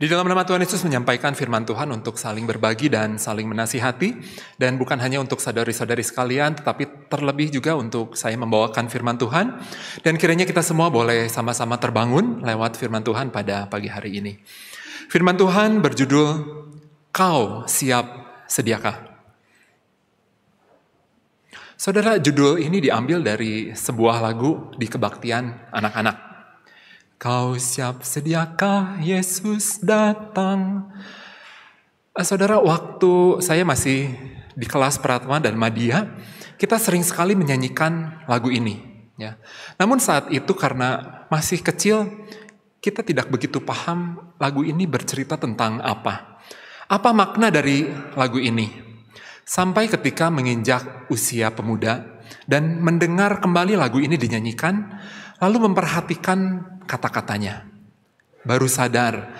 Di dalam nama Tuhan Yesus menyampaikan firman Tuhan untuk saling berbagi dan saling menasihati. Dan bukan hanya untuk saudari-saudari sekalian, tetapi terlebih juga untuk saya membawakan firman Tuhan. Dan kiranya kita semua boleh sama-sama terbangun lewat firman Tuhan pada pagi hari ini. Firman Tuhan berjudul, Kau Siap Sediakah? Saudara, judul ini diambil dari sebuah lagu di kebaktian anak-anak. Kau siap sediakah Yesus datang? Eh, saudara, waktu saya masih di kelas Pratma dan Madia, kita sering sekali menyanyikan lagu ini. Ya. Namun saat itu karena masih kecil, kita tidak begitu paham lagu ini bercerita tentang apa. Apa makna dari lagu ini? Sampai ketika menginjak usia pemuda dan mendengar kembali lagu ini dinyanyikan, lalu memperhatikan kata-katanya. Baru sadar,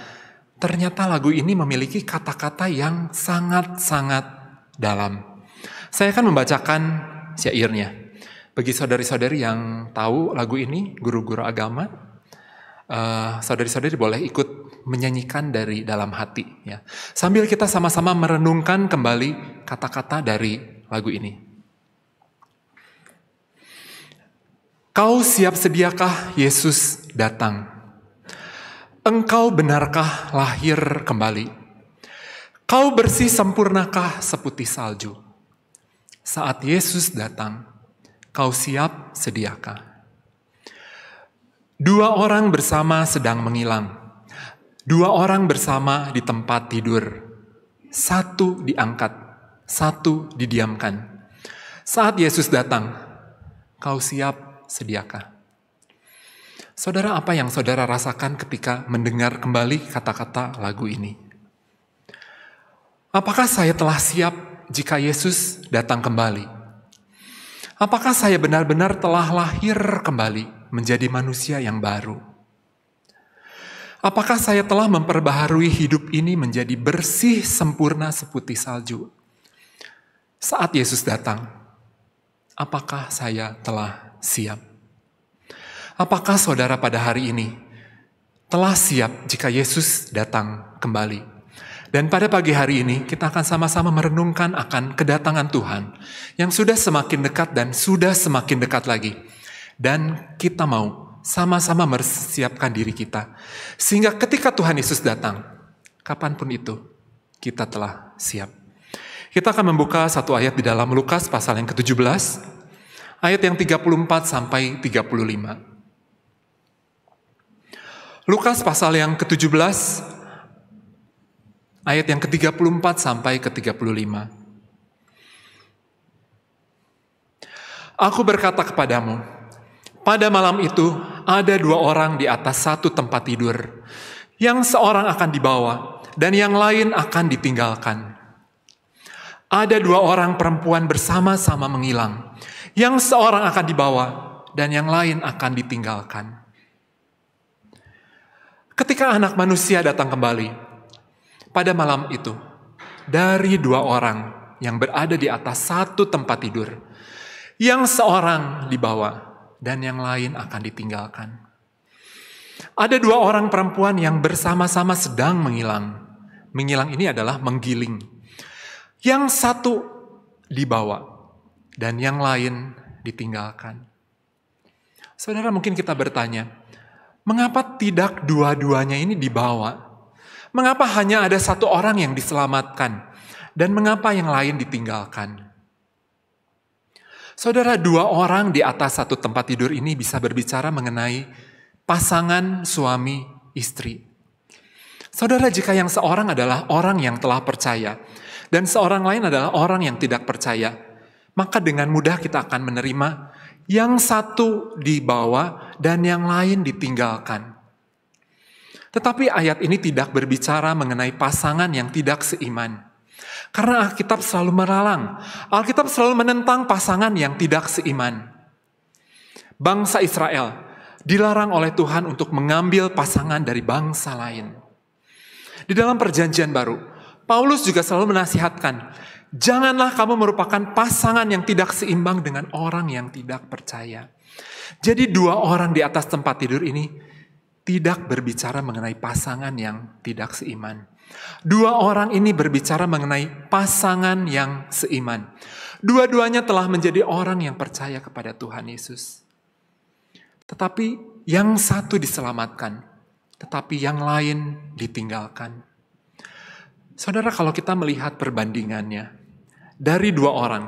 ternyata lagu ini memiliki kata-kata yang sangat-sangat dalam. Saya akan membacakan syairnya. Bagi saudari-saudari yang tahu lagu ini, guru-guru agama, saudari eh, saudari-saudari boleh ikut menyanyikan dari dalam hati. Ya. Sambil kita sama-sama merenungkan kembali kata-kata dari lagu ini. Kau siap sediakah Yesus datang? Engkau benarkah lahir kembali? Kau bersih sempurnakah seputih salju? Saat Yesus datang, kau siap sediakah? Dua orang bersama sedang menghilang. Dua orang bersama di tempat tidur. Satu diangkat, satu didiamkan. Saat Yesus datang, kau siap sediakah? Saudara, apa yang saudara rasakan ketika mendengar kembali kata-kata lagu ini? Apakah saya telah siap jika Yesus datang kembali? Apakah saya benar-benar telah lahir kembali menjadi manusia yang baru? Apakah saya telah memperbaharui hidup ini menjadi bersih sempurna seputih salju? Saat Yesus datang, apakah saya telah siap. Apakah saudara pada hari ini telah siap jika Yesus datang kembali? Dan pada pagi hari ini kita akan sama-sama merenungkan akan kedatangan Tuhan yang sudah semakin dekat dan sudah semakin dekat lagi. Dan kita mau sama-sama mempersiapkan diri kita. Sehingga ketika Tuhan Yesus datang, kapanpun itu, kita telah siap. Kita akan membuka satu ayat di dalam Lukas pasal yang ke-17 ayat yang 34 sampai 35. Lukas pasal yang ke-17 ayat yang ke-34 sampai ke-35. Aku berkata kepadamu, pada malam itu ada dua orang di atas satu tempat tidur, yang seorang akan dibawa dan yang lain akan ditinggalkan. Ada dua orang perempuan bersama-sama menghilang, yang seorang akan dibawa dan yang lain akan ditinggalkan. Ketika anak manusia datang kembali, pada malam itu, dari dua orang yang berada di atas satu tempat tidur, yang seorang dibawa dan yang lain akan ditinggalkan. Ada dua orang perempuan yang bersama-sama sedang menghilang. Menghilang ini adalah menggiling. Yang satu dibawa, dan yang lain ditinggalkan. Saudara mungkin kita bertanya, mengapa tidak dua-duanya ini dibawa? Mengapa hanya ada satu orang yang diselamatkan? Dan mengapa yang lain ditinggalkan? Saudara, dua orang di atas satu tempat tidur ini bisa berbicara mengenai pasangan suami istri. Saudara, jika yang seorang adalah orang yang telah percaya, dan seorang lain adalah orang yang tidak percaya, maka dengan mudah kita akan menerima yang satu dibawa dan yang lain ditinggalkan. Tetapi ayat ini tidak berbicara mengenai pasangan yang tidak seiman. Karena Alkitab selalu meralang, Alkitab selalu menentang pasangan yang tidak seiman. Bangsa Israel dilarang oleh Tuhan untuk mengambil pasangan dari bangsa lain. Di dalam perjanjian baru, Paulus juga selalu menasihatkan, Janganlah kamu merupakan pasangan yang tidak seimbang dengan orang yang tidak percaya. Jadi dua orang di atas tempat tidur ini tidak berbicara mengenai pasangan yang tidak seiman. Dua orang ini berbicara mengenai pasangan yang seiman. Dua-duanya telah menjadi orang yang percaya kepada Tuhan Yesus. Tetapi yang satu diselamatkan, tetapi yang lain ditinggalkan. Saudara, kalau kita melihat perbandingannya, dari dua orang.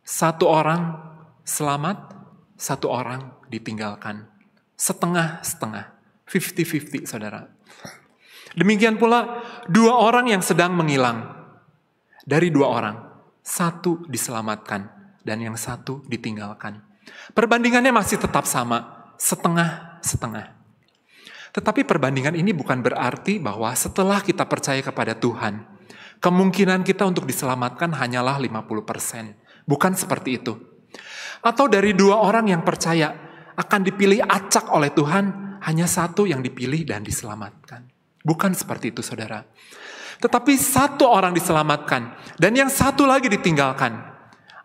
Satu orang selamat, satu orang ditinggalkan. Setengah-setengah, 50-50 saudara. Demikian pula dua orang yang sedang menghilang. Dari dua orang, satu diselamatkan dan yang satu ditinggalkan. Perbandingannya masih tetap sama, setengah-setengah. Tetapi perbandingan ini bukan berarti bahwa setelah kita percaya kepada Tuhan, Kemungkinan kita untuk diselamatkan hanyalah 50%. Bukan seperti itu. Atau dari dua orang yang percaya akan dipilih acak oleh Tuhan, hanya satu yang dipilih dan diselamatkan. Bukan seperti itu saudara. Tetapi satu orang diselamatkan dan yang satu lagi ditinggalkan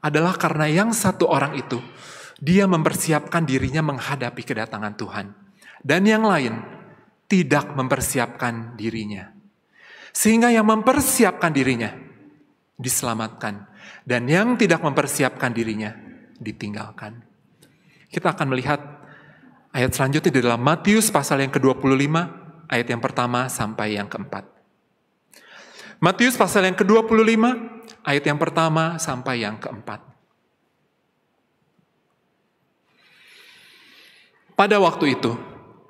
adalah karena yang satu orang itu dia mempersiapkan dirinya menghadapi kedatangan Tuhan. Dan yang lain tidak mempersiapkan dirinya. Sehingga yang mempersiapkan dirinya diselamatkan. Dan yang tidak mempersiapkan dirinya ditinggalkan. Kita akan melihat ayat selanjutnya di dalam Matius pasal yang ke-25, ayat yang pertama sampai yang keempat. Matius pasal yang ke-25, ayat yang pertama sampai yang keempat. Pada waktu itu,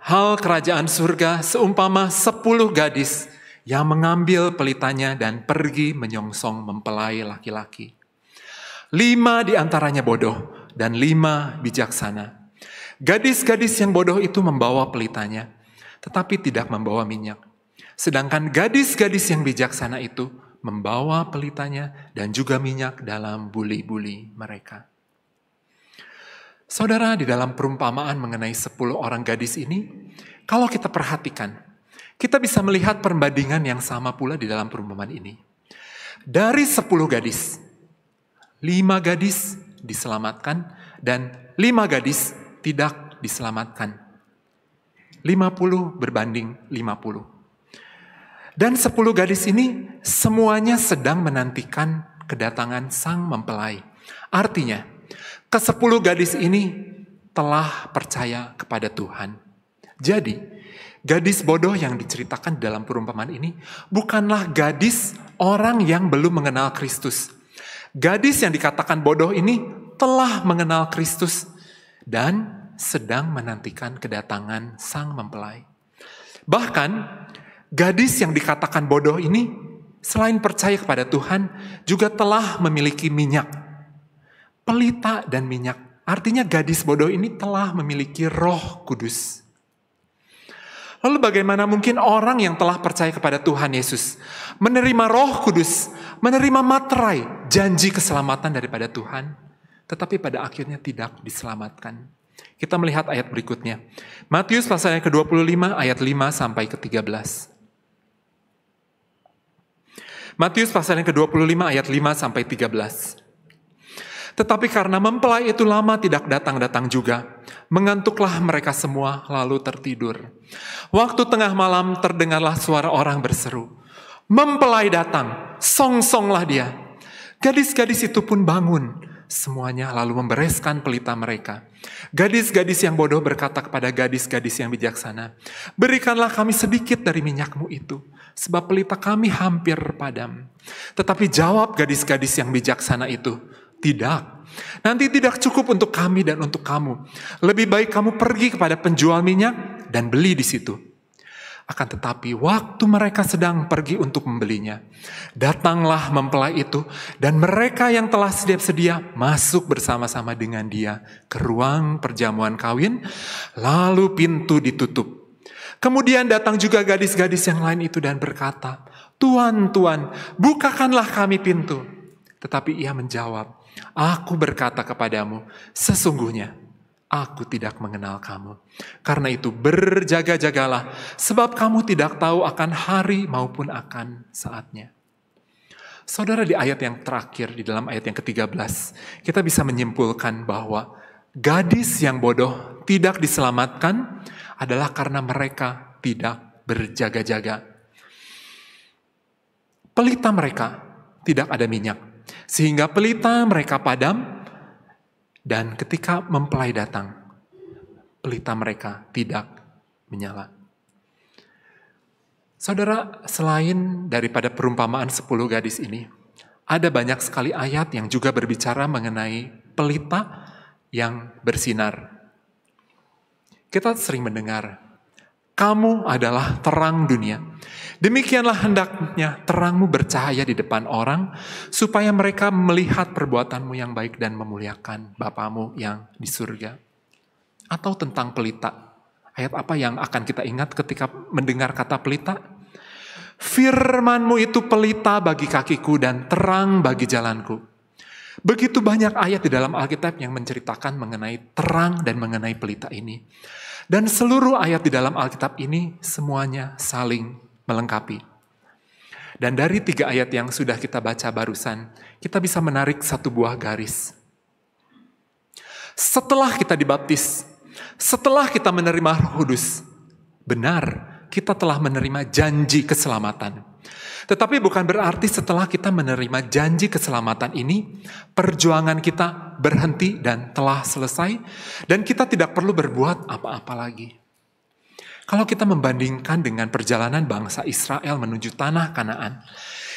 hal kerajaan surga seumpama sepuluh gadis yang mengambil pelitanya dan pergi menyongsong mempelai laki-laki. Lima di antaranya bodoh dan lima bijaksana. Gadis-gadis yang bodoh itu membawa pelitanya, tetapi tidak membawa minyak. Sedangkan gadis-gadis yang bijaksana itu membawa pelitanya dan juga minyak dalam buli-buli mereka. Saudara, di dalam perumpamaan mengenai sepuluh orang gadis ini, kalau kita perhatikan, kita bisa melihat perbandingan yang sama pula di dalam perumpamaan ini. Dari 10 gadis, 5 gadis diselamatkan dan 5 gadis tidak diselamatkan. 50 berbanding 50. Dan 10 gadis ini semuanya sedang menantikan kedatangan sang mempelai. Artinya, ke-10 gadis ini telah percaya kepada Tuhan. Jadi, Gadis bodoh yang diceritakan dalam perumpamaan ini bukanlah gadis orang yang belum mengenal Kristus. Gadis yang dikatakan bodoh ini telah mengenal Kristus dan sedang menantikan kedatangan sang mempelai. Bahkan, gadis yang dikatakan bodoh ini, selain percaya kepada Tuhan, juga telah memiliki minyak, pelita, dan minyak. Artinya, gadis bodoh ini telah memiliki Roh Kudus. Lalu bagaimana mungkin orang yang telah percaya kepada Tuhan Yesus menerima Roh Kudus, menerima materai janji keselamatan daripada Tuhan, tetapi pada akhirnya tidak diselamatkan. Kita melihat ayat berikutnya. Matius pasal yang ke-25 ayat 5 sampai ke-13. Matius pasal yang ke-25 ayat 5 sampai 13. Tetapi karena mempelai itu lama tidak datang-datang juga, mengantuklah mereka semua lalu tertidur. Waktu tengah malam terdengarlah suara orang berseru, Mempelai datang, song-songlah dia. Gadis-gadis itu pun bangun, semuanya lalu membereskan pelita mereka. Gadis-gadis yang bodoh berkata kepada gadis-gadis yang bijaksana, "Berikanlah kami sedikit dari minyakmu itu, sebab pelita kami hampir padam." Tetapi jawab gadis-gadis yang bijaksana itu, tidak. Nanti tidak cukup untuk kami dan untuk kamu. Lebih baik kamu pergi kepada penjual minyak dan beli di situ. Akan tetapi waktu mereka sedang pergi untuk membelinya, datanglah mempelai itu dan mereka yang telah siap sedia masuk bersama-sama dengan dia ke ruang perjamuan kawin, lalu pintu ditutup. Kemudian datang juga gadis-gadis yang lain itu dan berkata, Tuan, Tuan, bukakanlah kami pintu. Tetapi ia menjawab, Aku berkata kepadamu, sesungguhnya aku tidak mengenal kamu. Karena itu berjaga-jagalah, sebab kamu tidak tahu akan hari maupun akan saatnya. Saudara di ayat yang terakhir, di dalam ayat yang ke-13, kita bisa menyimpulkan bahwa gadis yang bodoh tidak diselamatkan adalah karena mereka tidak berjaga-jaga. Pelita mereka tidak ada minyak, sehingga pelita mereka padam dan ketika mempelai datang, pelita mereka tidak menyala. Saudara, selain daripada perumpamaan sepuluh gadis ini, ada banyak sekali ayat yang juga berbicara mengenai pelita yang bersinar. Kita sering mendengar kamu adalah terang dunia. Demikianlah hendaknya terangmu bercahaya di depan orang, supaya mereka melihat perbuatanmu yang baik dan memuliakan Bapamu yang di surga. Atau tentang pelita. Ayat apa yang akan kita ingat ketika mendengar kata pelita? Firmanmu itu pelita bagi kakiku dan terang bagi jalanku. Begitu banyak ayat di dalam Alkitab yang menceritakan mengenai terang dan mengenai pelita ini. Dan seluruh ayat di dalam Alkitab ini semuanya saling melengkapi. Dan dari tiga ayat yang sudah kita baca barusan, kita bisa menarik satu buah garis. Setelah kita dibaptis, setelah kita menerima roh kudus, benar kita telah menerima janji keselamatan. Tetapi bukan berarti setelah kita menerima janji keselamatan ini, perjuangan kita berhenti dan telah selesai, dan kita tidak perlu berbuat apa-apa lagi. Kalau kita membandingkan dengan perjalanan bangsa Israel menuju tanah Kanaan,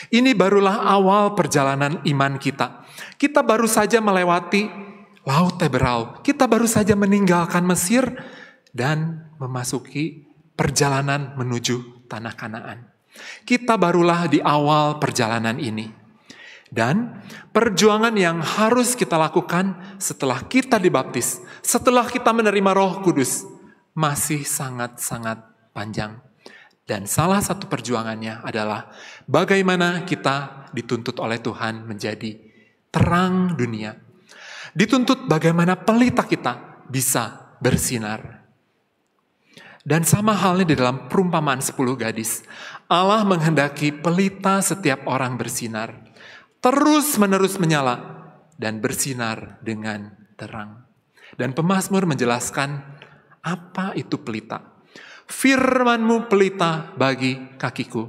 ini barulah awal perjalanan iman kita. Kita baru saja melewati Laut Teberau, kita baru saja meninggalkan Mesir dan memasuki perjalanan menuju tanah Kanaan. Kita barulah di awal perjalanan ini. Dan perjuangan yang harus kita lakukan setelah kita dibaptis, setelah kita menerima Roh Kudus, masih sangat-sangat panjang. Dan salah satu perjuangannya adalah bagaimana kita dituntut oleh Tuhan menjadi terang dunia. Dituntut bagaimana pelita kita bisa bersinar. Dan sama halnya di dalam perumpamaan 10 gadis. Allah menghendaki pelita setiap orang bersinar, terus-menerus menyala dan bersinar dengan terang. Dan pemazmur menjelaskan apa itu pelita. Firmanmu pelita bagi kakiku.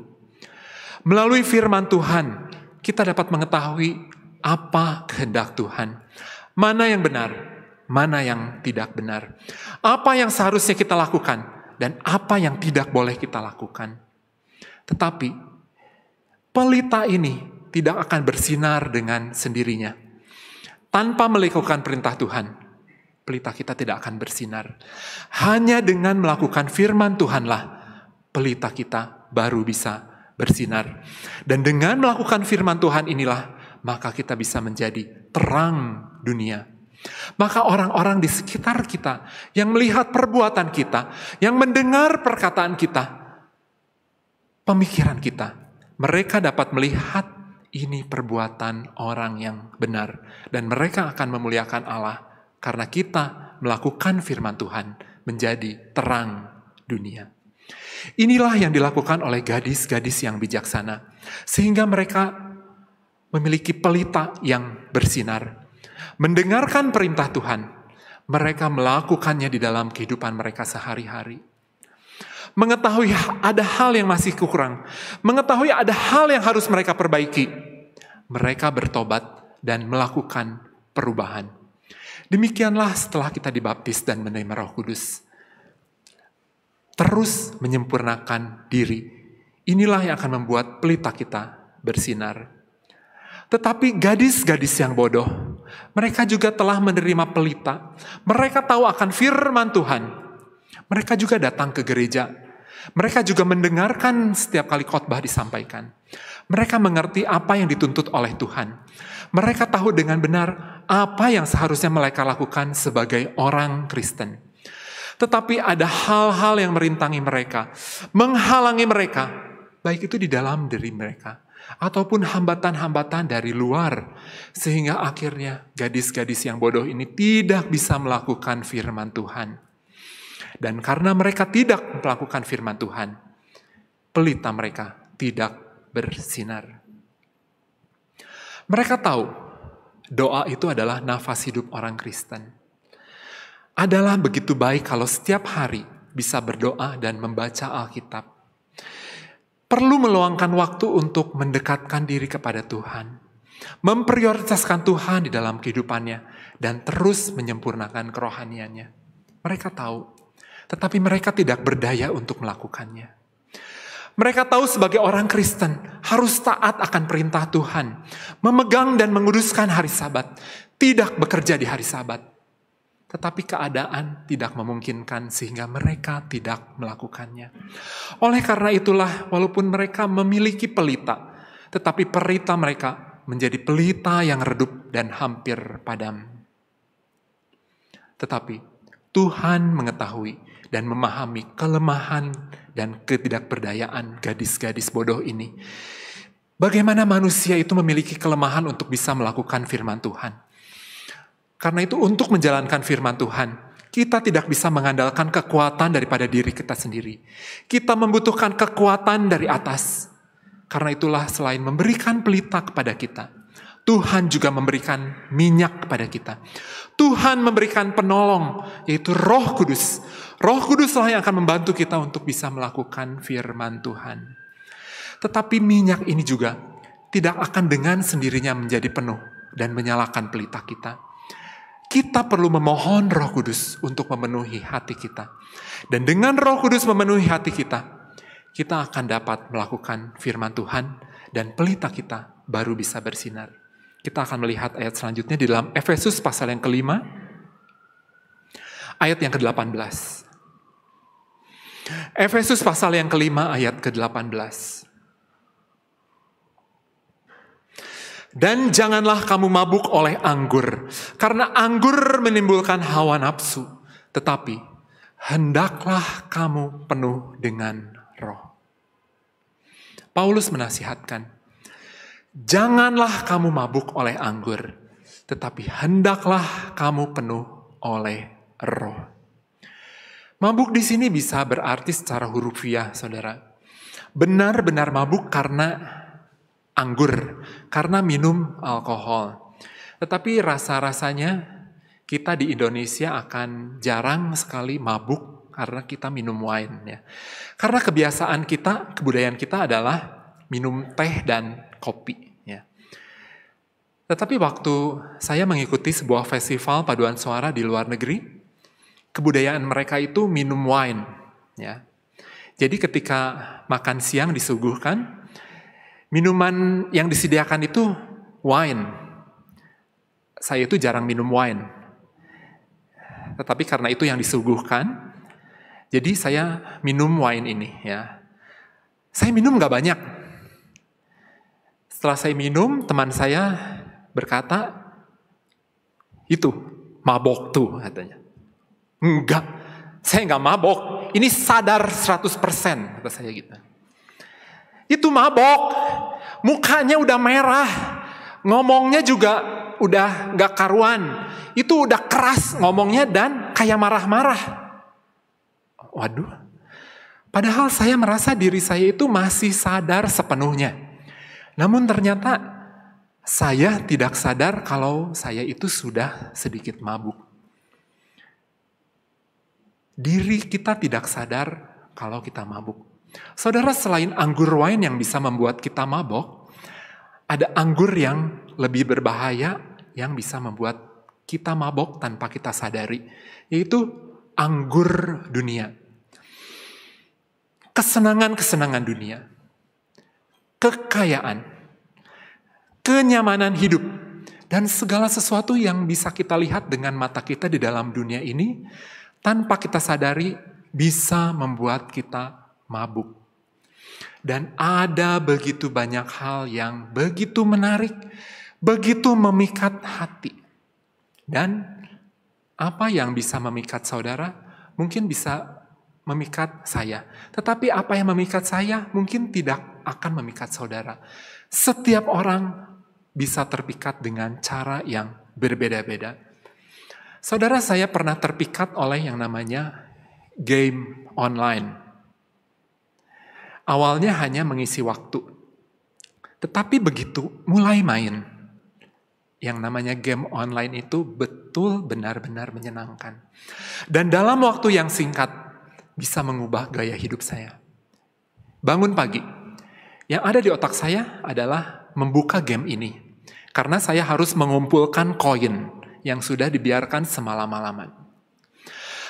Melalui firman Tuhan, kita dapat mengetahui apa kehendak Tuhan. Mana yang benar, mana yang tidak benar. Apa yang seharusnya kita lakukan, dan apa yang tidak boleh kita lakukan. Tetapi pelita ini tidak akan bersinar dengan sendirinya. Tanpa melakukan perintah Tuhan, pelita kita tidak akan bersinar. Hanya dengan melakukan firman Tuhanlah pelita kita baru bisa bersinar. Dan dengan melakukan firman Tuhan inilah maka kita bisa menjadi terang dunia. Maka orang-orang di sekitar kita yang melihat perbuatan kita, yang mendengar perkataan kita, pemikiran kita. Mereka dapat melihat ini perbuatan orang yang benar dan mereka akan memuliakan Allah karena kita melakukan firman Tuhan menjadi terang dunia. Inilah yang dilakukan oleh gadis-gadis yang bijaksana sehingga mereka memiliki pelita yang bersinar. Mendengarkan perintah Tuhan, mereka melakukannya di dalam kehidupan mereka sehari-hari mengetahui ada hal yang masih kurang, mengetahui ada hal yang harus mereka perbaiki. Mereka bertobat dan melakukan perubahan. Demikianlah setelah kita dibaptis dan menerima Roh Kudus, terus menyempurnakan diri. Inilah yang akan membuat pelita kita bersinar. Tetapi gadis-gadis yang bodoh, mereka juga telah menerima pelita. Mereka tahu akan firman Tuhan. Mereka juga datang ke gereja. Mereka juga mendengarkan setiap kali khotbah disampaikan. Mereka mengerti apa yang dituntut oleh Tuhan. Mereka tahu dengan benar apa yang seharusnya mereka lakukan sebagai orang Kristen. Tetapi ada hal-hal yang merintangi mereka, menghalangi mereka, baik itu di dalam diri mereka ataupun hambatan-hambatan dari luar, sehingga akhirnya gadis-gadis yang bodoh ini tidak bisa melakukan firman Tuhan. Dan karena mereka tidak melakukan firman Tuhan, pelita mereka tidak bersinar. Mereka tahu doa itu adalah nafas hidup orang Kristen. Adalah begitu baik kalau setiap hari bisa berdoa dan membaca Alkitab. Perlu meluangkan waktu untuk mendekatkan diri kepada Tuhan, memprioritaskan Tuhan di dalam kehidupannya, dan terus menyempurnakan kerohaniannya. Mereka tahu tetapi mereka tidak berdaya untuk melakukannya. Mereka tahu sebagai orang Kristen harus taat akan perintah Tuhan, memegang dan menguduskan hari Sabat, tidak bekerja di hari Sabat. Tetapi keadaan tidak memungkinkan sehingga mereka tidak melakukannya. Oleh karena itulah walaupun mereka memiliki pelita, tetapi perita mereka menjadi pelita yang redup dan hampir padam. Tetapi Tuhan mengetahui dan memahami kelemahan dan ketidakberdayaan gadis-gadis bodoh ini. Bagaimana manusia itu memiliki kelemahan untuk bisa melakukan firman Tuhan? Karena itu untuk menjalankan firman Tuhan, kita tidak bisa mengandalkan kekuatan daripada diri kita sendiri. Kita membutuhkan kekuatan dari atas. Karena itulah selain memberikan pelita kepada kita, Tuhan juga memberikan minyak kepada kita. Tuhan memberikan penolong, yaitu roh kudus. Roh Kuduslah yang akan membantu kita untuk bisa melakukan firman Tuhan. Tetapi minyak ini juga tidak akan dengan sendirinya menjadi penuh dan menyalakan pelita kita. Kita perlu memohon Roh Kudus untuk memenuhi hati kita. Dan dengan Roh Kudus memenuhi hati kita, kita akan dapat melakukan firman Tuhan dan pelita kita baru bisa bersinar. Kita akan melihat ayat selanjutnya di dalam Efesus pasal yang kelima, ayat yang ke-18. Efesus pasal yang kelima ayat ke-18. Dan janganlah kamu mabuk oleh anggur, karena anggur menimbulkan hawa nafsu. Tetapi hendaklah kamu penuh dengan roh. Paulus menasihatkan, janganlah kamu mabuk oleh anggur, tetapi hendaklah kamu penuh oleh roh. Mabuk di sini bisa berarti secara hurufiah, ya, saudara. Benar-benar mabuk karena anggur, karena minum alkohol. Tetapi rasa-rasanya kita di Indonesia akan jarang sekali mabuk karena kita minum wine. Ya. Karena kebiasaan kita, kebudayaan kita adalah minum teh dan kopi. ya. Tetapi waktu saya mengikuti sebuah festival paduan suara di luar negeri, kebudayaan mereka itu minum wine. Ya. Jadi ketika makan siang disuguhkan, minuman yang disediakan itu wine. Saya itu jarang minum wine. Tetapi karena itu yang disuguhkan, jadi saya minum wine ini ya. Saya minum nggak banyak. Setelah saya minum, teman saya berkata, itu mabok tuh katanya. Enggak, saya enggak mabok. Ini sadar 100% kata saya gitu. Itu mabok, mukanya udah merah, ngomongnya juga udah enggak karuan. Itu udah keras ngomongnya dan kayak marah-marah. Waduh, padahal saya merasa diri saya itu masih sadar sepenuhnya. Namun ternyata saya tidak sadar kalau saya itu sudah sedikit mabuk diri kita tidak sadar kalau kita mabuk. Saudara, selain anggur wine yang bisa membuat kita mabok, ada anggur yang lebih berbahaya yang bisa membuat kita mabok tanpa kita sadari, yaitu anggur dunia. Kesenangan-kesenangan dunia. Kekayaan. Kenyamanan hidup. Dan segala sesuatu yang bisa kita lihat dengan mata kita di dalam dunia ini tanpa kita sadari bisa membuat kita mabuk. Dan ada begitu banyak hal yang begitu menarik, begitu memikat hati. Dan apa yang bisa memikat saudara mungkin bisa memikat saya. Tetapi apa yang memikat saya mungkin tidak akan memikat saudara. Setiap orang bisa terpikat dengan cara yang berbeda-beda. Saudara saya pernah terpikat oleh yang namanya game online. Awalnya hanya mengisi waktu. Tetapi begitu mulai main, yang namanya game online itu betul benar-benar menyenangkan. Dan dalam waktu yang singkat bisa mengubah gaya hidup saya. Bangun pagi, yang ada di otak saya adalah membuka game ini. Karena saya harus mengumpulkan koin yang sudah dibiarkan semalam-malaman.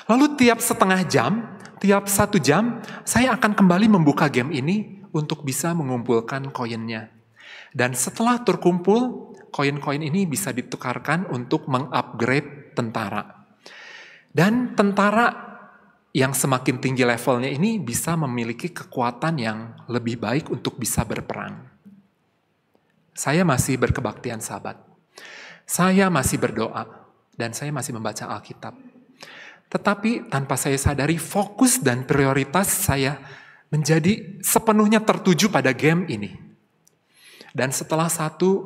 Lalu tiap setengah jam, tiap satu jam, saya akan kembali membuka game ini untuk bisa mengumpulkan koinnya. Dan setelah terkumpul, koin-koin ini bisa ditukarkan untuk mengupgrade tentara. Dan tentara yang semakin tinggi levelnya ini bisa memiliki kekuatan yang lebih baik untuk bisa berperang. Saya masih berkebaktian sahabat. Saya masih berdoa dan saya masih membaca Alkitab. Tetapi tanpa saya sadari fokus dan prioritas saya menjadi sepenuhnya tertuju pada game ini. Dan setelah satu,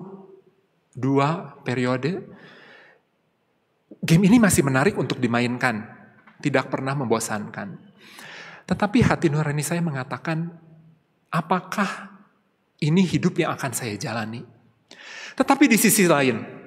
dua periode, game ini masih menarik untuk dimainkan. Tidak pernah membosankan. Tetapi hati nurani saya mengatakan, apakah ini hidup yang akan saya jalani? Tetapi di sisi lain,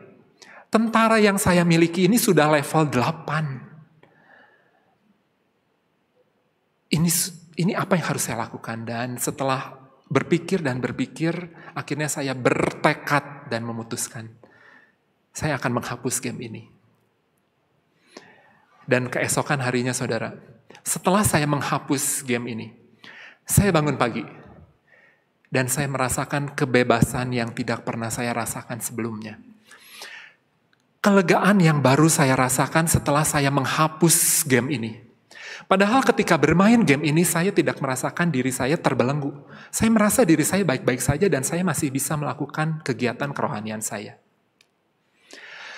tentara yang saya miliki ini sudah level 8. Ini ini apa yang harus saya lakukan dan setelah berpikir dan berpikir akhirnya saya bertekad dan memutuskan saya akan menghapus game ini. Dan keesokan harinya saudara, setelah saya menghapus game ini, saya bangun pagi dan saya merasakan kebebasan yang tidak pernah saya rasakan sebelumnya kelegaan yang baru saya rasakan setelah saya menghapus game ini. Padahal ketika bermain game ini saya tidak merasakan diri saya terbelenggu. Saya merasa diri saya baik-baik saja dan saya masih bisa melakukan kegiatan kerohanian saya.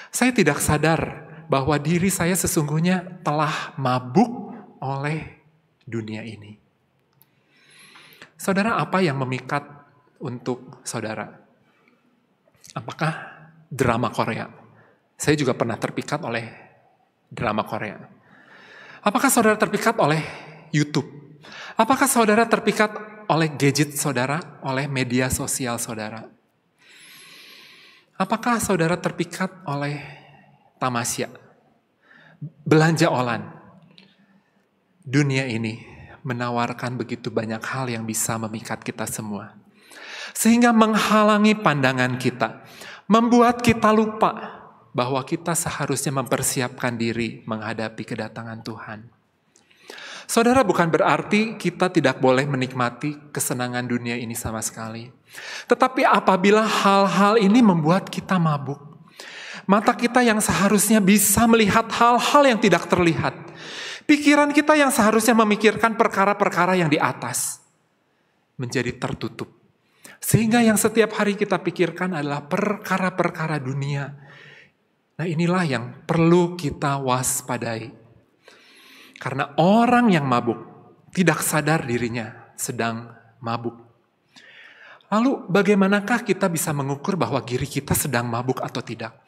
Saya tidak sadar bahwa diri saya sesungguhnya telah mabuk oleh dunia ini. Saudara, apa yang memikat untuk saudara? Apakah drama Korea? Saya juga pernah terpikat oleh drama Korea. Apakah saudara terpikat oleh YouTube? Apakah saudara terpikat oleh gadget saudara, oleh media sosial saudara? Apakah saudara terpikat oleh tamasya? Belanja olan. Dunia ini menawarkan begitu banyak hal yang bisa memikat kita semua. Sehingga menghalangi pandangan kita. Membuat kita lupa bahwa kita seharusnya mempersiapkan diri menghadapi kedatangan Tuhan. Saudara, bukan berarti kita tidak boleh menikmati kesenangan dunia ini sama sekali, tetapi apabila hal-hal ini membuat kita mabuk, mata kita yang seharusnya bisa melihat hal-hal yang tidak terlihat, pikiran kita yang seharusnya memikirkan perkara-perkara yang di atas menjadi tertutup, sehingga yang setiap hari kita pikirkan adalah perkara-perkara dunia Nah inilah yang perlu kita waspadai. Karena orang yang mabuk tidak sadar dirinya sedang mabuk. Lalu bagaimanakah kita bisa mengukur bahwa diri kita sedang mabuk atau tidak?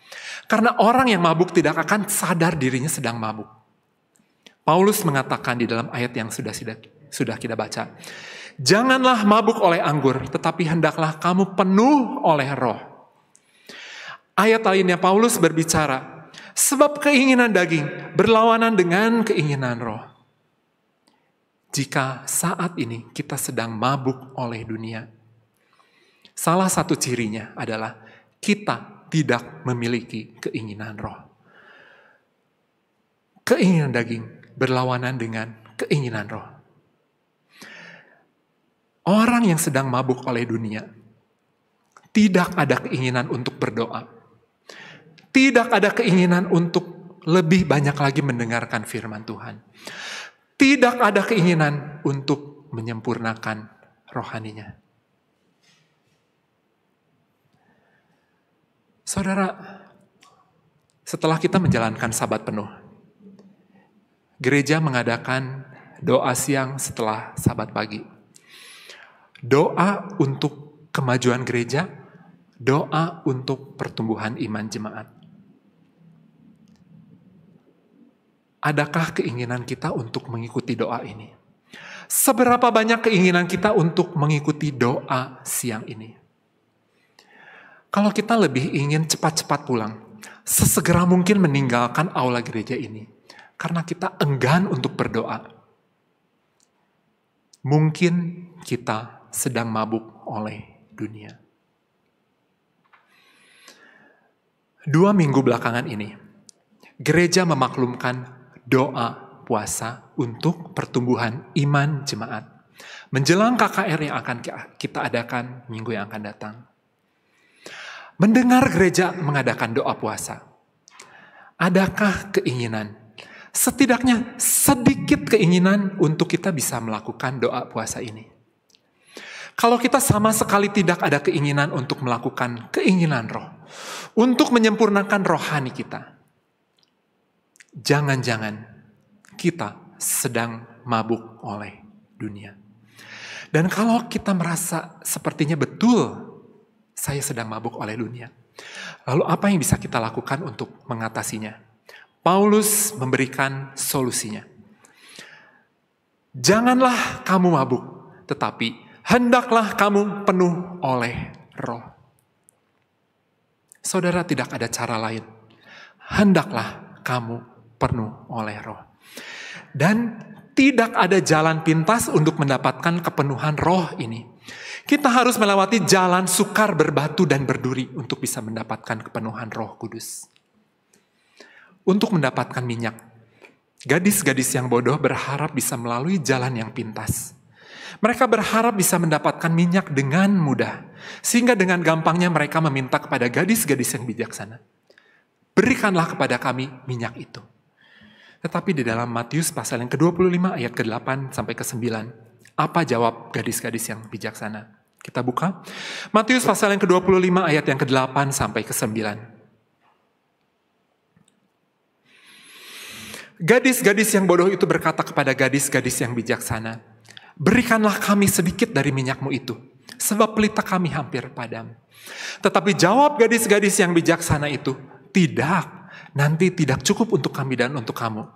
Karena orang yang mabuk tidak akan sadar dirinya sedang mabuk. Paulus mengatakan di dalam ayat yang sudah sudah kita baca, "Janganlah mabuk oleh anggur, tetapi hendaklah kamu penuh oleh roh." Ayat lainnya Paulus berbicara, sebab keinginan daging berlawanan dengan keinginan roh. Jika saat ini kita sedang mabuk oleh dunia, salah satu cirinya adalah kita tidak memiliki keinginan roh. Keinginan daging berlawanan dengan keinginan roh. Orang yang sedang mabuk oleh dunia tidak ada keinginan untuk berdoa tidak ada keinginan untuk lebih banyak lagi mendengarkan firman Tuhan. Tidak ada keinginan untuk menyempurnakan rohaninya. Saudara, setelah kita menjalankan sabat penuh, gereja mengadakan doa siang setelah sabat pagi. Doa untuk kemajuan gereja, doa untuk pertumbuhan iman jemaat. Adakah keinginan kita untuk mengikuti doa ini? Seberapa banyak keinginan kita untuk mengikuti doa siang ini? Kalau kita lebih ingin cepat-cepat pulang, sesegera mungkin meninggalkan aula gereja ini karena kita enggan untuk berdoa. Mungkin kita sedang mabuk oleh dunia. Dua minggu belakangan ini, gereja memaklumkan doa puasa untuk pertumbuhan iman jemaat. Menjelang KKR yang akan kita adakan minggu yang akan datang. Mendengar gereja mengadakan doa puasa. Adakah keinginan setidaknya sedikit keinginan untuk kita bisa melakukan doa puasa ini. Kalau kita sama sekali tidak ada keinginan untuk melakukan keinginan roh, untuk menyempurnakan rohani kita, Jangan-jangan kita sedang mabuk oleh dunia. Dan kalau kita merasa sepertinya betul saya sedang mabuk oleh dunia, lalu apa yang bisa kita lakukan untuk mengatasinya? Paulus memberikan solusinya. Janganlah kamu mabuk, tetapi hendaklah kamu penuh oleh roh. Saudara, tidak ada cara lain. Hendaklah kamu penuh oleh roh. Dan tidak ada jalan pintas untuk mendapatkan kepenuhan roh ini. Kita harus melewati jalan sukar berbatu dan berduri untuk bisa mendapatkan kepenuhan roh kudus. Untuk mendapatkan minyak, gadis-gadis yang bodoh berharap bisa melalui jalan yang pintas. Mereka berharap bisa mendapatkan minyak dengan mudah, sehingga dengan gampangnya mereka meminta kepada gadis-gadis yang bijaksana, "Berikanlah kepada kami minyak itu." Tetapi di dalam Matius pasal yang ke-25 ayat ke-8 sampai ke-9, apa jawab gadis-gadis yang bijaksana? Kita buka. Matius pasal yang ke-25 ayat yang ke-8 sampai ke-9. Gadis-gadis yang bodoh itu berkata kepada gadis-gadis yang bijaksana, Berikanlah kami sedikit dari minyakmu itu, sebab pelita kami hampir padam. Tetapi jawab gadis-gadis yang bijaksana itu, Tidak, nanti tidak cukup untuk kami dan untuk kamu.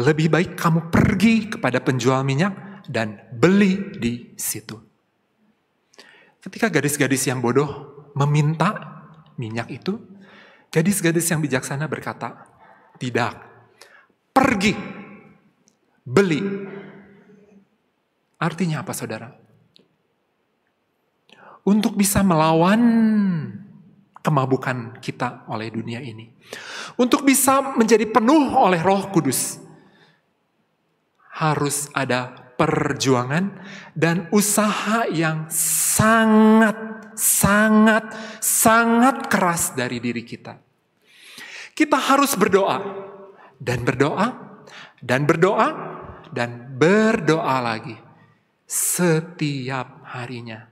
Lebih baik kamu pergi kepada penjual minyak dan beli di situ. Ketika gadis-gadis yang bodoh meminta minyak itu, gadis-gadis yang bijaksana berkata, "Tidak, pergi, beli." Artinya apa, saudara? Untuk bisa melawan kemabukan kita oleh dunia ini. Untuk bisa menjadi penuh oleh Roh Kudus, harus ada perjuangan dan usaha yang sangat, sangat, sangat keras dari diri kita. Kita harus berdoa dan berdoa dan berdoa dan berdoa lagi setiap harinya.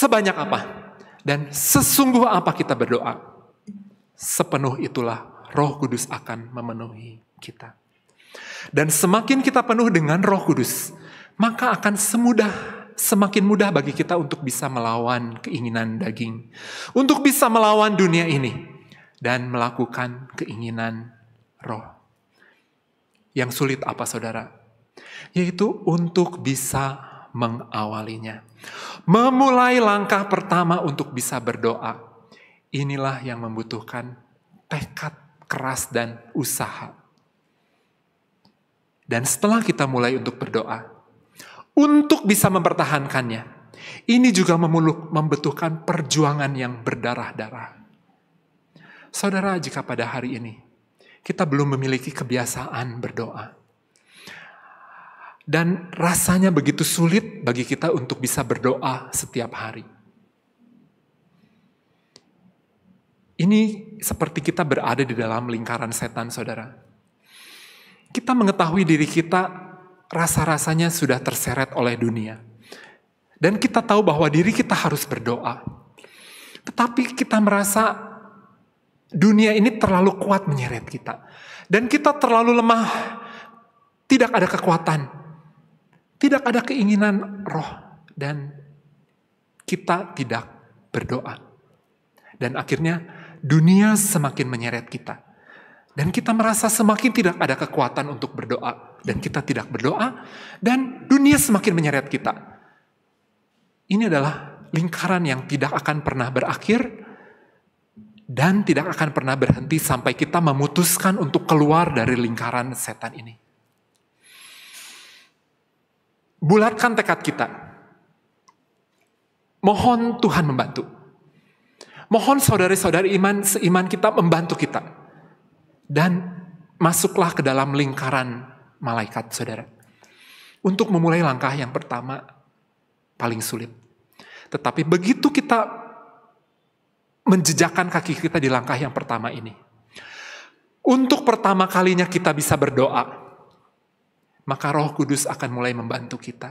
Sebanyak apa? dan sesungguh apa kita berdoa, sepenuh itulah Roh Kudus akan memenuhi kita. Dan semakin kita penuh dengan Roh Kudus, maka akan semudah semakin mudah bagi kita untuk bisa melawan keinginan daging, untuk bisa melawan dunia ini dan melakukan keinginan roh. Yang sulit apa saudara? Yaitu untuk bisa mengawalinya. Memulai langkah pertama untuk bisa berdoa. Inilah yang membutuhkan tekad keras dan usaha. Dan setelah kita mulai untuk berdoa, untuk bisa mempertahankannya, ini juga memuluk, membutuhkan perjuangan yang berdarah-darah. Saudara, jika pada hari ini kita belum memiliki kebiasaan berdoa, dan rasanya begitu sulit bagi kita untuk bisa berdoa setiap hari. Ini seperti kita berada di dalam lingkaran setan, saudara. Kita mengetahui diri kita rasa-rasanya sudah terseret oleh dunia. Dan kita tahu bahwa diri kita harus berdoa. Tetapi kita merasa dunia ini terlalu kuat menyeret kita. Dan kita terlalu lemah, tidak ada kekuatan. Tidak ada keinginan roh dan kita tidak berdoa. Dan akhirnya dunia semakin menyeret kita. Dan kita merasa semakin tidak ada kekuatan untuk berdoa. Dan kita tidak berdoa. Dan dunia semakin menyeret kita. Ini adalah lingkaran yang tidak akan pernah berakhir dan tidak akan pernah berhenti sampai kita memutuskan untuk keluar dari lingkaran setan ini bulatkan tekad kita. Mohon Tuhan membantu. Mohon saudara saudari iman seiman kita membantu kita. Dan masuklah ke dalam lingkaran malaikat saudara. Untuk memulai langkah yang pertama paling sulit. Tetapi begitu kita menjejakkan kaki kita di langkah yang pertama ini. Untuk pertama kalinya kita bisa berdoa maka Roh Kudus akan mulai membantu kita.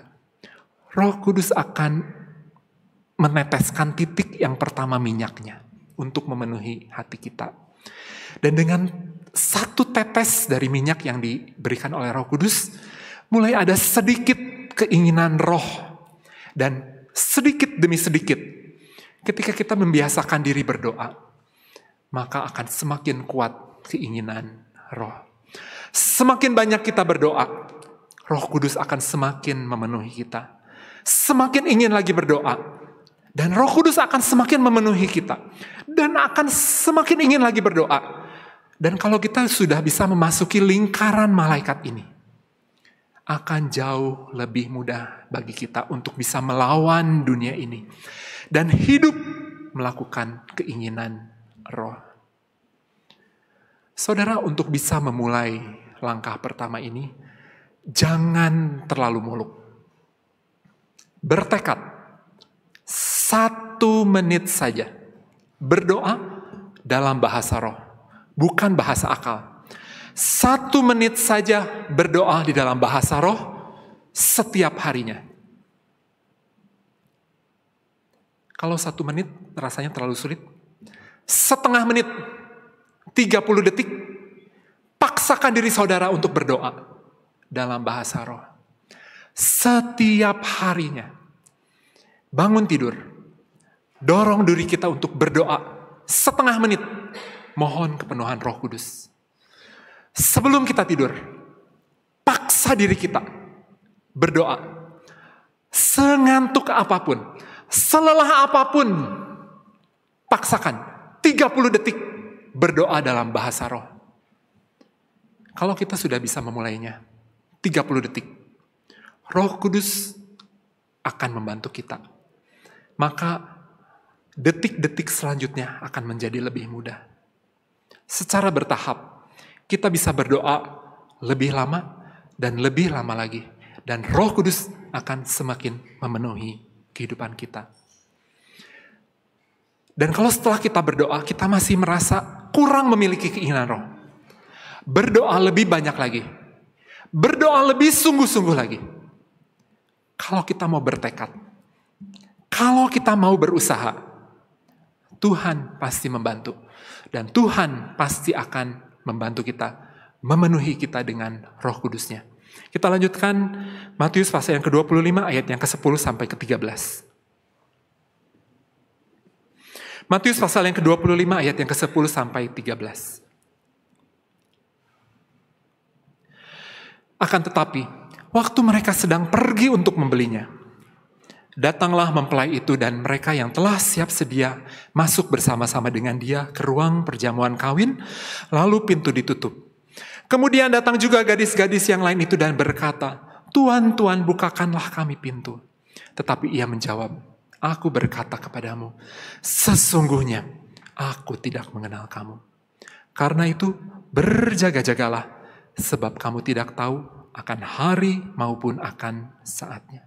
Roh Kudus akan meneteskan titik yang pertama minyaknya untuk memenuhi hati kita. Dan dengan satu tetes dari minyak yang diberikan oleh Roh Kudus, mulai ada sedikit keinginan roh dan sedikit demi sedikit ketika kita membiasakan diri berdoa, maka akan semakin kuat keinginan roh. Semakin banyak kita berdoa, Roh Kudus akan semakin memenuhi kita. Semakin ingin lagi berdoa. Dan Roh Kudus akan semakin memenuhi kita. Dan akan semakin ingin lagi berdoa. Dan kalau kita sudah bisa memasuki lingkaran malaikat ini, akan jauh lebih mudah bagi kita untuk bisa melawan dunia ini dan hidup melakukan keinginan roh. Saudara, untuk bisa memulai langkah pertama ini, Jangan terlalu muluk. Bertekad, satu menit saja berdoa dalam bahasa roh, bukan bahasa akal. Satu menit saja berdoa di dalam bahasa roh setiap harinya. Kalau satu menit rasanya terlalu sulit, setengah menit, 30 detik, paksakan diri saudara untuk berdoa dalam bahasa roh. Setiap harinya, bangun tidur, dorong diri kita untuk berdoa setengah menit, mohon kepenuhan roh kudus. Sebelum kita tidur, paksa diri kita berdoa. Sengantuk apapun, selelah apapun, paksakan 30 detik berdoa dalam bahasa roh. Kalau kita sudah bisa memulainya, 30 detik. Roh Kudus akan membantu kita. Maka detik-detik selanjutnya akan menjadi lebih mudah. Secara bertahap, kita bisa berdoa lebih lama dan lebih lama lagi. Dan roh kudus akan semakin memenuhi kehidupan kita. Dan kalau setelah kita berdoa, kita masih merasa kurang memiliki keinginan roh. Berdoa lebih banyak lagi, Berdoa lebih sungguh-sungguh lagi. Kalau kita mau bertekad, kalau kita mau berusaha, Tuhan pasti membantu. Dan Tuhan pasti akan membantu kita, memenuhi kita dengan roh kudusnya. Kita lanjutkan Matius pasal yang ke-25 ayat yang ke-10 sampai ke-13. Matius pasal yang ke-25 ayat yang ke-10 sampai 13. Akan tetapi, waktu mereka sedang pergi untuk membelinya, datanglah mempelai itu dan mereka yang telah siap sedia masuk bersama-sama dengan dia ke ruang perjamuan kawin, lalu pintu ditutup. Kemudian datang juga gadis-gadis yang lain itu dan berkata, Tuan, Tuan, bukakanlah kami pintu. Tetapi ia menjawab, Aku berkata kepadamu, sesungguhnya aku tidak mengenal kamu. Karena itu, berjaga-jagalah sebab kamu tidak tahu akan hari maupun akan saatnya.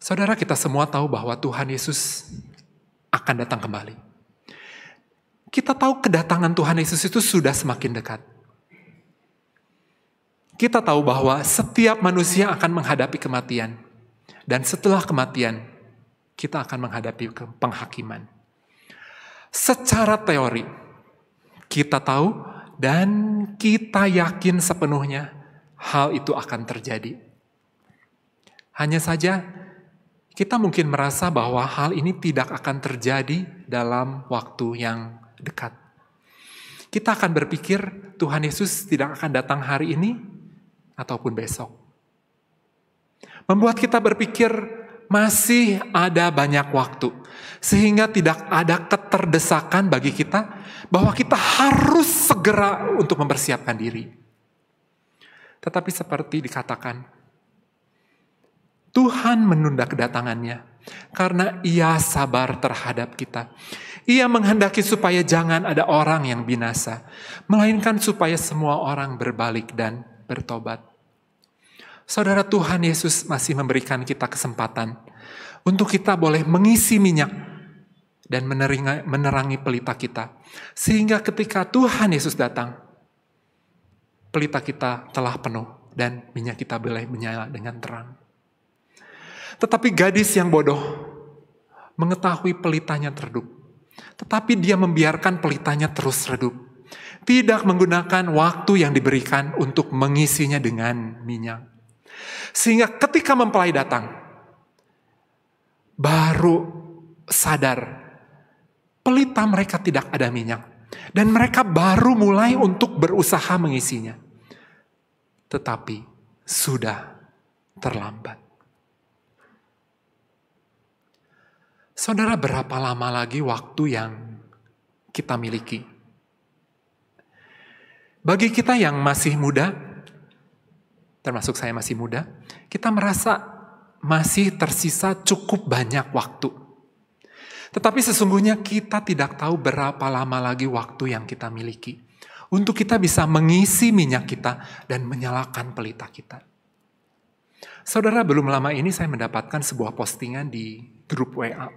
Saudara kita semua tahu bahwa Tuhan Yesus akan datang kembali. Kita tahu kedatangan Tuhan Yesus itu sudah semakin dekat. Kita tahu bahwa setiap manusia akan menghadapi kematian, dan setelah kematian kita akan menghadapi penghakiman. Secara teori, kita tahu dan kita yakin sepenuhnya hal itu akan terjadi. Hanya saja kita mungkin merasa bahwa hal ini tidak akan terjadi dalam waktu yang dekat. Kita akan berpikir Tuhan Yesus tidak akan datang hari ini ataupun besok. Membuat kita berpikir masih ada banyak waktu sehingga tidak ada keterdesakan bagi kita bahwa kita harus segera untuk mempersiapkan diri. Tetapi seperti dikatakan, Tuhan menunda kedatangannya karena ia sabar terhadap kita. Ia menghendaki supaya jangan ada orang yang binasa, melainkan supaya semua orang berbalik dan bertobat. Saudara Tuhan Yesus masih memberikan kita kesempatan untuk kita boleh mengisi minyak dan menerangi pelita kita. Sehingga ketika Tuhan Yesus datang, pelita kita telah penuh dan minyak kita boleh menyala dengan terang. Tetapi gadis yang bodoh mengetahui pelitanya terdup. Tetapi dia membiarkan pelitanya terus redup. Tidak menggunakan waktu yang diberikan untuk mengisinya dengan minyak. Sehingga ketika mempelai datang, baru sadar pelita mereka tidak ada minyak. Dan mereka baru mulai untuk berusaha mengisinya. Tetapi sudah terlambat. Saudara, berapa lama lagi waktu yang kita miliki? Bagi kita yang masih muda, termasuk saya masih muda, kita merasa masih tersisa cukup banyak waktu tetapi sesungguhnya kita tidak tahu berapa lama lagi waktu yang kita miliki untuk kita bisa mengisi minyak kita dan menyalakan pelita kita. Saudara, belum lama ini saya mendapatkan sebuah postingan di grup WA.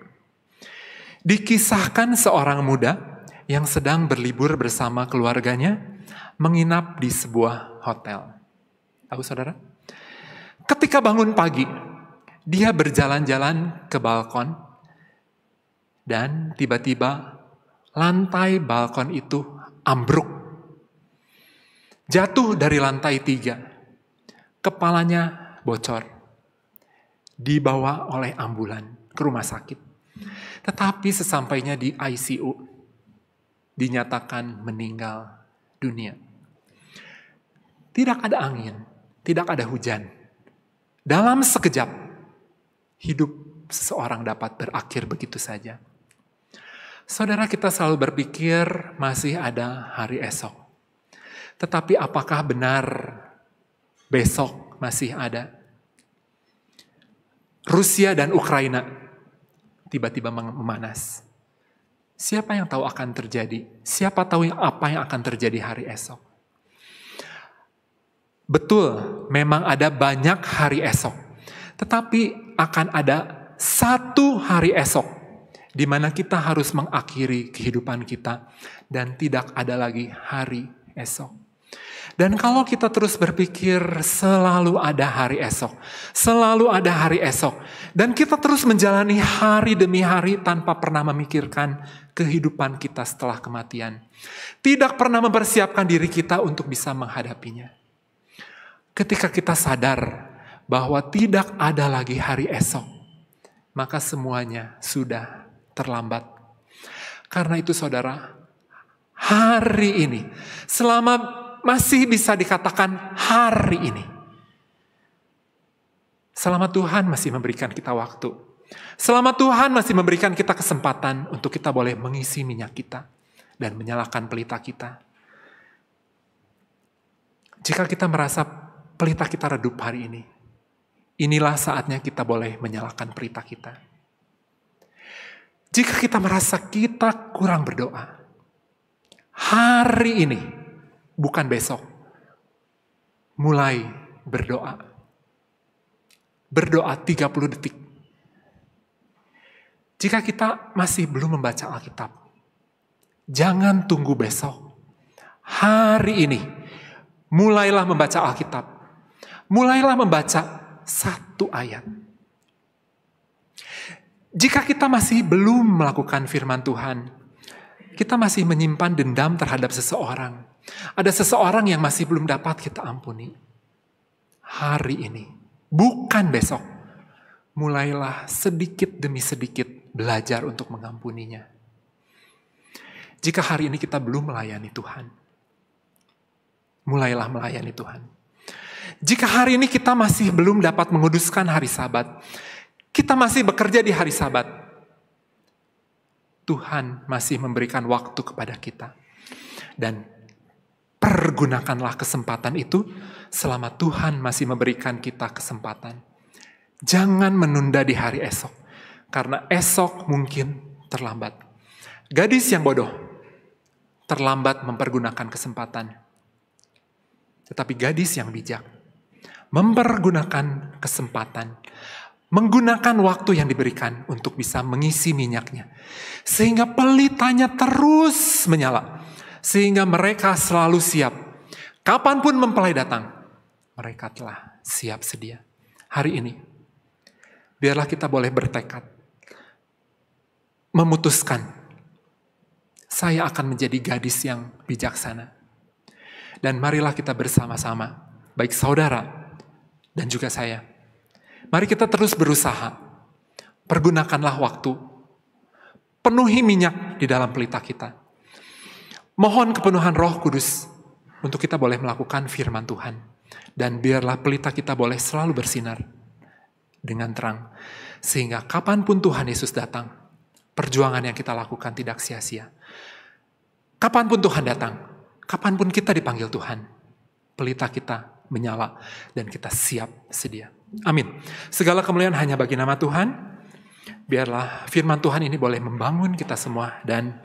Dikisahkan seorang muda yang sedang berlibur bersama keluarganya menginap di sebuah hotel. Tahu saudara? Ketika bangun pagi, dia berjalan-jalan ke balkon dan tiba-tiba lantai balkon itu ambruk. Jatuh dari lantai tiga. Kepalanya bocor. Dibawa oleh ambulan ke rumah sakit. Tetapi sesampainya di ICU, dinyatakan meninggal dunia. Tidak ada angin, tidak ada hujan. Dalam sekejap, hidup seseorang dapat berakhir begitu saja. Saudara kita selalu berpikir masih ada hari esok. Tetapi apakah benar besok masih ada? Rusia dan Ukraina tiba-tiba memanas. Siapa yang tahu akan terjadi? Siapa tahu apa yang akan terjadi hari esok? Betul, memang ada banyak hari esok. Tetapi akan ada satu hari esok di mana kita harus mengakhiri kehidupan kita dan tidak ada lagi hari esok. Dan kalau kita terus berpikir selalu ada hari esok, selalu ada hari esok, dan kita terus menjalani hari demi hari tanpa pernah memikirkan kehidupan kita setelah kematian, tidak pernah mempersiapkan diri kita untuk bisa menghadapinya. Ketika kita sadar bahwa tidak ada lagi hari esok, maka semuanya sudah terlambat. Karena itu saudara, hari ini, selama masih bisa dikatakan hari ini, selama Tuhan masih memberikan kita waktu, selama Tuhan masih memberikan kita kesempatan untuk kita boleh mengisi minyak kita dan menyalakan pelita kita. Jika kita merasa pelita kita redup hari ini, inilah saatnya kita boleh menyalakan pelita kita jika kita merasa kita kurang berdoa, hari ini, bukan besok, mulai berdoa. Berdoa 30 detik. Jika kita masih belum membaca Alkitab, jangan tunggu besok. Hari ini, mulailah membaca Alkitab. Mulailah membaca satu ayat jika kita masih belum melakukan firman Tuhan, kita masih menyimpan dendam terhadap seseorang. Ada seseorang yang masih belum dapat kita ampuni. Hari ini, bukan besok, mulailah sedikit demi sedikit belajar untuk mengampuninya. Jika hari ini kita belum melayani Tuhan, mulailah melayani Tuhan. Jika hari ini kita masih belum dapat menguduskan hari Sabat, kita masih bekerja di hari Sabat. Tuhan masih memberikan waktu kepada kita. Dan pergunakanlah kesempatan itu selama Tuhan masih memberikan kita kesempatan. Jangan menunda di hari esok, karena esok mungkin terlambat. Gadis yang bodoh terlambat mempergunakan kesempatan, tetapi gadis yang bijak mempergunakan kesempatan menggunakan waktu yang diberikan untuk bisa mengisi minyaknya. Sehingga pelitanya terus menyala. Sehingga mereka selalu siap. Kapanpun mempelai datang, mereka telah siap sedia. Hari ini, biarlah kita boleh bertekad. Memutuskan, saya akan menjadi gadis yang bijaksana. Dan marilah kita bersama-sama, baik saudara dan juga saya, mari kita terus berusaha. Pergunakanlah waktu. Penuhi minyak di dalam pelita kita. Mohon kepenuhan roh kudus untuk kita boleh melakukan firman Tuhan. Dan biarlah pelita kita boleh selalu bersinar dengan terang. Sehingga kapanpun Tuhan Yesus datang, perjuangan yang kita lakukan tidak sia-sia. Kapanpun Tuhan datang, kapanpun kita dipanggil Tuhan, pelita kita menyala dan kita siap sedia. Amin. Segala kemuliaan hanya bagi nama Tuhan. Biarlah firman Tuhan ini boleh membangun kita semua dan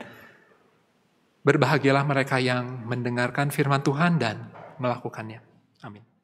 berbahagialah mereka yang mendengarkan firman Tuhan dan melakukannya. Amin.